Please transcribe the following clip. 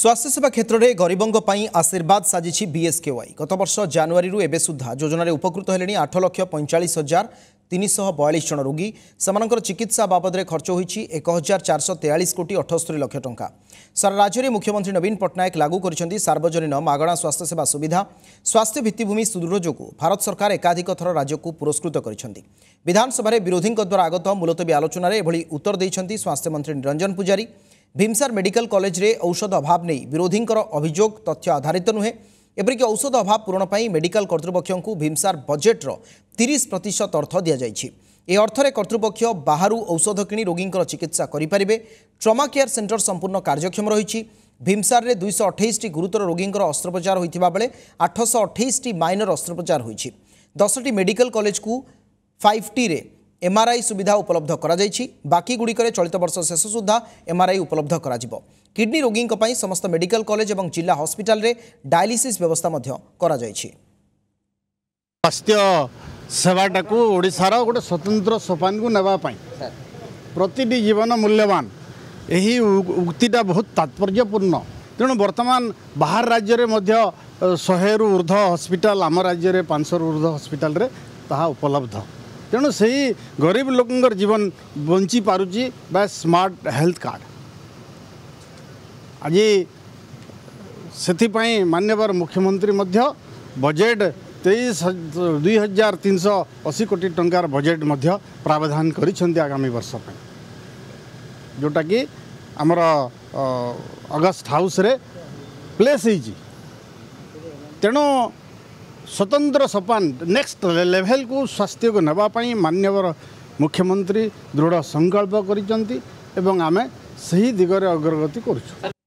ସ୍ୱାସ୍ଥ୍ୟସେବା କ୍ଷେତ୍ରରେ ଗରିବଙ୍କ ପାଇଁ ଆଶୀର୍ବାଦ ସାଜିଛି ବିଏସ୍କେୱାଇ ଗତବର୍ଷ ଜାନୁଆରୀରୁ ଏବେ ସୁଦ୍ଧା ଯୋଜନାରେ ଉପକୃତ ହେଲେଣି ଆଠ ଲକ୍ଷ ପଇଁଚାଳିଶ ହଜାର ତିନିଶହ ବୟାଳିଶ ଜଣ ରୋଗୀ ସେମାନଙ୍କର ଚିକିତ୍ସା ବାବଦରେ ଖର୍ଚ୍ଚ ହୋଇଛି ଏକ ହଜାର ଚାରିଶହ ତେୟାଳିଶ କୋଟି ଅଠସ୍ତରୀ ଲକ୍ଷ ଟଙ୍କା ସାରା ରାଜ୍ୟରେ ମୁଖ୍ୟମନ୍ତ୍ରୀ ନବୀନ ପଟ୍ଟନାୟକ ଲାଗୁ କରିଛନ୍ତି ସାର୍ବଜନୀନ ମାଗଣା ସ୍ୱାସ୍ଥ୍ୟସେବା ସୁବିଧା ସ୍ୱାସ୍ଥ୍ୟ ଭିତ୍ତିଭୂମି ସୁଦୃଢ଼ ଯୋଗୁଁ ଭାରତ ସରକାର ଏକାଧିକ ଥର ରାଜ୍ୟକୁ ପୁରସ୍କୃତ କରିଛନ୍ତି ବିଧାନସଭାରେ ବିରୋଧୀଙ୍କ ଦ୍ୱାରା ଆଗତ ମୁଲତବୀ ଆଲୋଚନାରେ ଏଭଳି ଉତ୍ତର ଦେଇଛନ୍ତି ସ୍ୱାସ୍ଥ୍ୟମନ୍ତ୍ରୀ ନିରଞ୍ଜନ ପୂଜାରୀ ভীমসার মেডিকাল কলেজে ঔষধ অভাব নেই বিরোধী অভিযোগ তথ্য আধারিত নুহে এপরিকি ঔষধ অভাব পূরণ পাই মেডিকাল কর্তৃপক্ষ ভীমসার বজেটর তিরিশ প্রতিশত অর্থ দিয়াযাইছি এ অর্থরে কর্তৃপক্ষ বাহু ঔষধ কিনি রোগী চিকিৎসা করেপারে ট্রমা কেয়ার সেন্টর সম্পূর্ণ কার্যক্ষম রয়েছে ভীমসারে দুইশ অঠাইশটি গুরুতর রোগী অস্ত্রোপচার হয়ে বেড়ে আঠশ অঠাইশটি মাইনর অস্ত্রোপচার হয়েছে দশটি মেডিকাল কলেজ ফাইভ টিরে এমআরআই সুবিধা উপলব্ধ করা যাইছি বাকি গুড়িকরে চলিত বর্ষ শেষ সুদ্ধা এমআরআই উপলব্ধ করা যাব কিডনি রোগীঙ্ক পাই সমস্ত মেডিকাল কলেজ এবং জিলা হসপিটালে ডায়ালিসিস ব্যবস্থা মধ্য করা যাইছি স্বাস্থ্য সেবাটাকু ওড়িশার গোটে স্বতন্ত্র সোপানকু নেওয়া পাই প্রতিটি জীবন মূল্যবান ଏହି ଉକ୍ତିଟା ବହୁତ ତାତ୍ପର୍ଯ୍ୟପୂର୍ଣ୍ଣ ତେଣୁ ବର୍ତ୍ତମାନ ବାହାର ରାଜ୍ୟରେ ମଧ୍ୟ ଶହେରୁ ଉର୍ଦ୍ଧ୍ୱ ହସ୍ପିଟାଲ ଆମ ରାଜ୍ୟରେ ପାଞ୍ଚଶହରୁ ଉର୍ଦ୍ଧ୍ୱ ହସ୍ପିଟାଲରେ ତାହା ଉପଲବ୍ଧ ତେଣୁ ସେହି ଗରିବ ଲୋକଙ୍କର ଜୀବନ ବଞ୍ଚି ପାରୁଛି ବା ସ୍ମାର୍ଟ ହେଲ୍ଥ କାର୍ଡ଼ ଆଜି ସେଥିପାଇଁ ମାନ୍ୟବର ମୁଖ୍ୟମନ୍ତ୍ରୀ ମଧ୍ୟ ବଜେଟ୍ ତେଇଶ ଦୁଇ ହଜାର ତିନିଶହ ଅଶୀ କୋଟି ଟଙ୍କାର ବଜେଟ୍ ମଧ୍ୟ ପ୍ରାବଧାନ କରିଛନ୍ତି ଆଗାମୀ ବର୍ଷ ପାଇଁ ଯେଉଁଟାକି ଆମର ଅଗଷ୍ଟ ହାଉସ୍ରେ ପ୍ଲେସ୍ ହେଇଛି ତେଣୁ ସ୍ୱତନ୍ତ୍ର ସୋପାନ ନେକ୍ସଟ ଲେଭେଲକୁ ସ୍ୱାସ୍ଥ୍ୟକୁ ନେବା ପାଇଁ ମାନ୍ୟବର ମୁଖ୍ୟମନ୍ତ୍ରୀ ଦୃଢ଼ ସଂକଳ୍ପ କରିଛନ୍ତି ଏବଂ ଆମେ ସେହି ଦିଗରେ ଅଗ୍ରଗତି କରୁଛୁ